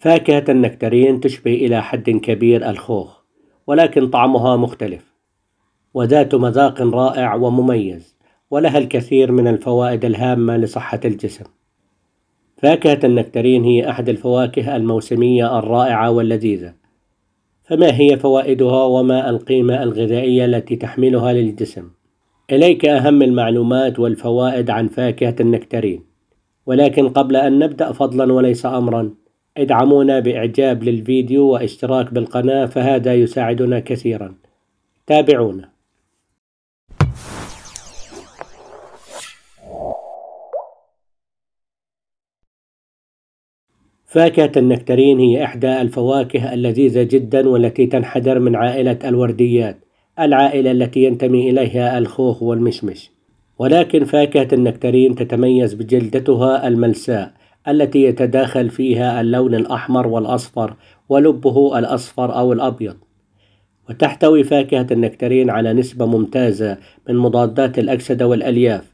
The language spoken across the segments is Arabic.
فاكهة النكترين تشبه إلى حد كبير الخوخ ولكن طعمها مختلف وذات مذاق رائع ومميز ولها الكثير من الفوائد الهامة لصحة الجسم فاكهة النكترين هي أحد الفواكه الموسمية الرائعة واللذيذة فما هي فوائدها وما القيمة الغذائية التي تحملها للجسم؟ إليك أهم المعلومات والفوائد عن فاكهة النكترين ولكن قبل أن نبدأ فضلا وليس أمرا ادعمونا بإعجاب للفيديو واشتراك بالقناة فهذا يساعدنا كثيرا تابعونا فاكهة النكترين هي إحدى الفواكه اللذيذة جدا والتي تنحدر من عائلة الورديات العائلة التي ينتمي إليها الخوخ والمشمش ولكن فاكهة النكترين تتميز بجلدتها الملساء التي يتداخل فيها اللون الأحمر والأصفر ولبه الأصفر أو الأبيض وتحتوي فاكهة النكترين على نسبة ممتازة من مضادات الأكسدة والألياف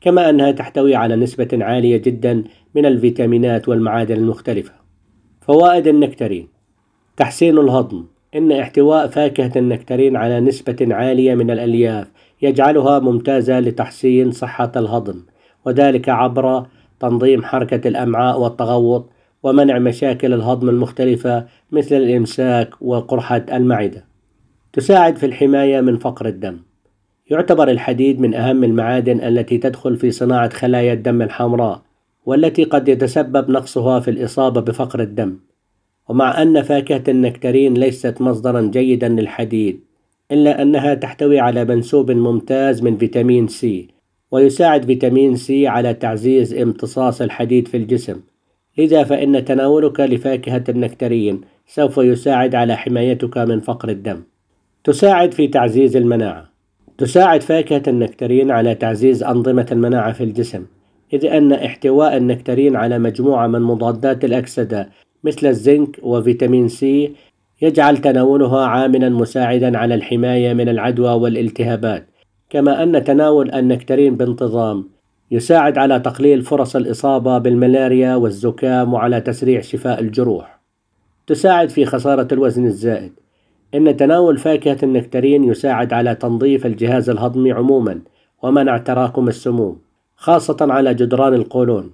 كما أنها تحتوي على نسبة عالية جدا من الفيتامينات والمعادن المختلفة فوائد النكترين تحسين الهضم إن احتواء فاكهة النكترين على نسبة عالية من الألياف يجعلها ممتازة لتحسين صحة الهضم وذلك عبر تنظيم حركة الأمعاء والتغوط ومنع مشاكل الهضم المختلفة مثل الإمساك وقرحة المعدة. تساعد في الحماية من فقر الدم. يعتبر الحديد من أهم المعادن التي تدخل في صناعة خلايا الدم الحمراء، والتي قد يتسبب نقصها في الإصابة بفقر الدم. ومع أن فاكهة النكترين ليست مصدرًا جيدًا للحديد، إلا أنها تحتوي على منسوب ممتاز من فيتامين سي ويساعد فيتامين سي على تعزيز امتصاص الحديد في الجسم لذا فإن تناولك لفاكهة النكترين سوف يساعد على حمايتك من فقر الدم تساعد في تعزيز المناعة تساعد فاكهة النكترين على تعزيز أنظمة المناعة في الجسم إذ أن احتواء النكترين على مجموعة من مضادات الأكسدة مثل الزنك وفيتامين سي يجعل تناولها عاملا مساعدا على الحماية من العدوى والالتهابات كما أن تناول النكترين بانتظام يساعد على تقليل فرص الإصابة بالملاريا والزكام وعلى تسريع شفاء الجروح تساعد في خسارة الوزن الزائد إن تناول فاكهة النكترين يساعد على تنظيف الجهاز الهضمي عموما ومنع تراكم السموم خاصة على جدران القولون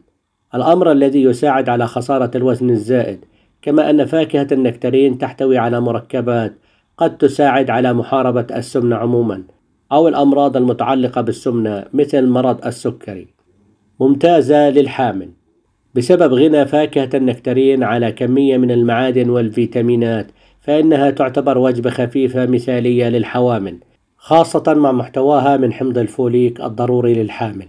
الأمر الذي يساعد على خسارة الوزن الزائد كما أن فاكهة النكترين تحتوي على مركبات قد تساعد على محاربة السمنة عموما أو الأمراض المتعلقة بالسمنة مثل مرض السكري ممتازة للحامل بسبب غنى فاكهة النكترين على كمية من المعادن والفيتامينات فإنها تعتبر وجبة خفيفة مثالية للحوامل خاصة مع محتواها من حمض الفوليك الضروري للحامل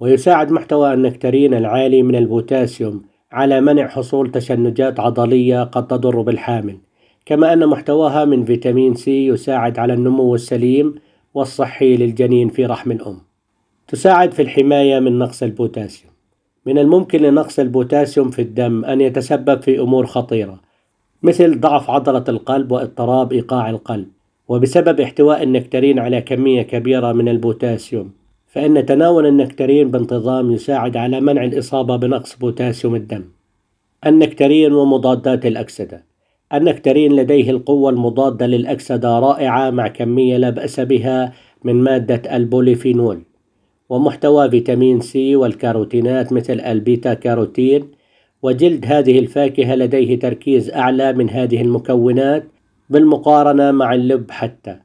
ويساعد محتوى النكترين العالي من البوتاسيوم على منع حصول تشنجات عضلية قد تضر بالحامل كما أن محتواها من فيتامين سي يساعد على النمو السليم والصحي للجنين في رحم الأم تساعد في الحماية من نقص البوتاسيوم من الممكن لنقص البوتاسيوم في الدم أن يتسبب في أمور خطيرة مثل ضعف عضلة القلب واضطراب إيقاع القلب وبسبب احتواء النكترين على كمية كبيرة من البوتاسيوم فإن تناول النكترين بانتظام يساعد على منع الإصابة بنقص بوتاسيوم الدم النكترين ومضادات الأكسدة أن لديه القوة المضادة للأكسدة رائعة مع كمية لا بأس بها من مادة البوليفينول ومحتوى فيتامين سي والكاروتينات مثل البيتا كاروتين وجلد هذه الفاكهة لديه تركيز أعلى من هذه المكونات بالمقارنة مع اللب حتى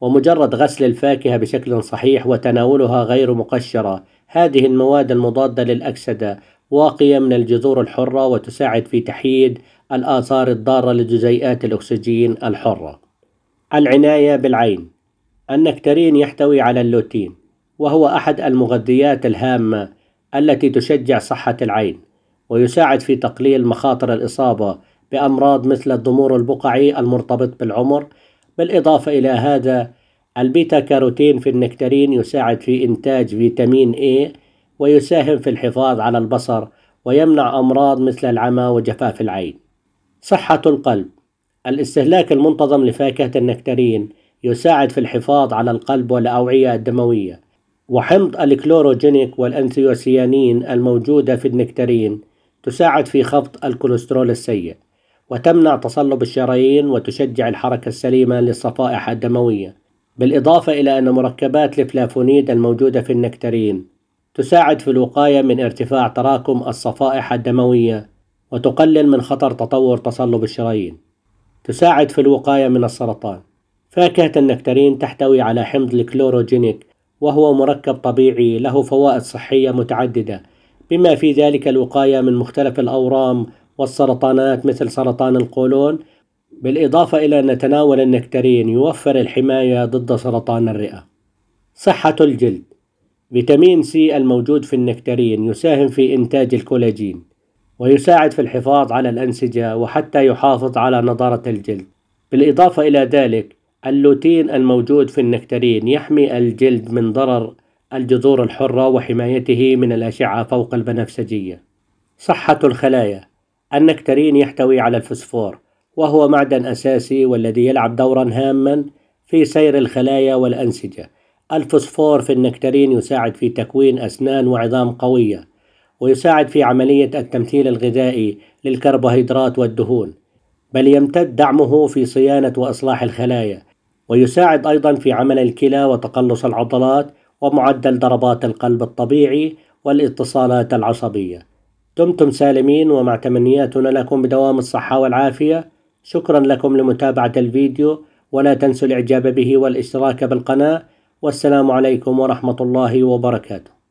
ومجرد غسل الفاكهة بشكل صحيح وتناولها غير مقشرة هذه المواد المضادة للأكسدة واقية من الجذور الحرة وتساعد في تحييد الآثار الضارة لجزيئات الأكسجين الحرة العناية بالعين النكترين يحتوي على اللوتين وهو أحد المغذيات الهامة التي تشجع صحة العين ويساعد في تقليل مخاطر الإصابة بأمراض مثل الضمور البقعي المرتبط بالعمر بالإضافة إلى هذا البيتا كاروتين في النكترين يساعد في إنتاج فيتامين A ويساهم في الحفاظ على البصر ويمنع أمراض مثل العمى وجفاف العين صحة القلب الاستهلاك المنتظم لفاكهة النكتارين يساعد في الحفاظ على القلب والأوعية الدموية وحمض الكلوروجينيك والأنثيوسيانين الموجودة في النكتارين تساعد في خفض الكوليسترول السيء وتمنع تصلب الشرايين وتشجع الحركة السليمة للصفائح الدموية بالإضافة إلى أن مركبات الفلافونيد الموجودة في النكتارين تساعد في الوقاية من ارتفاع تراكم الصفائح الدموية وتقلل من خطر تطور تصلب الشرايين تساعد في الوقاية من السرطان فاكهة النكترين تحتوي على حمض الكلوروجينيك وهو مركب طبيعي له فوائد صحية متعددة بما في ذلك الوقاية من مختلف الأورام والسرطانات مثل سرطان القولون بالإضافة إلى أن تناول النكترين يوفر الحماية ضد سرطان الرئة صحة الجلد فيتامين سي الموجود في النكترين يساهم في إنتاج الكولاجين ويساعد في الحفاظ على الأنسجة وحتى يحافظ على نضارة الجلد بالإضافة إلى ذلك اللوتين الموجود في النكترين يحمي الجلد من ضرر الجذور الحرة وحمايته من الأشعة فوق البنفسجية صحة الخلايا النكترين يحتوي على الفسفور وهو معدن أساسي والذي يلعب دورا هاما في سير الخلايا والأنسجة الفسفور في النكترين يساعد في تكوين أسنان وعظام قوية ويساعد في عملية التمثيل الغذائي للكربوهيدرات والدهون بل يمتد دعمه في صيانة وإصلاح الخلايا ويساعد أيضا في عمل الكلى وتقلص العضلات ومعدل ضربات القلب الطبيعي والاتصالات العصبية دمتم سالمين ومع تمنياتنا لكم بدوام الصحة والعافية شكرا لكم لمتابعة الفيديو ولا تنسوا الإعجاب به والاشتراك بالقناة والسلام عليكم ورحمة الله وبركاته